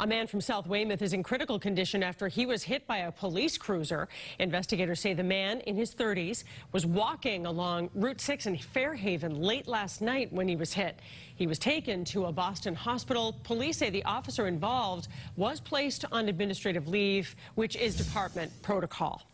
A man from South Weymouth is in critical condition after he was hit by a police cruiser. Investigators say the man in his 30s was walking along Route 6 in Fairhaven late last night when he was hit. He was taken to a Boston hospital. Police say the officer involved was placed on administrative leave, which is department protocol.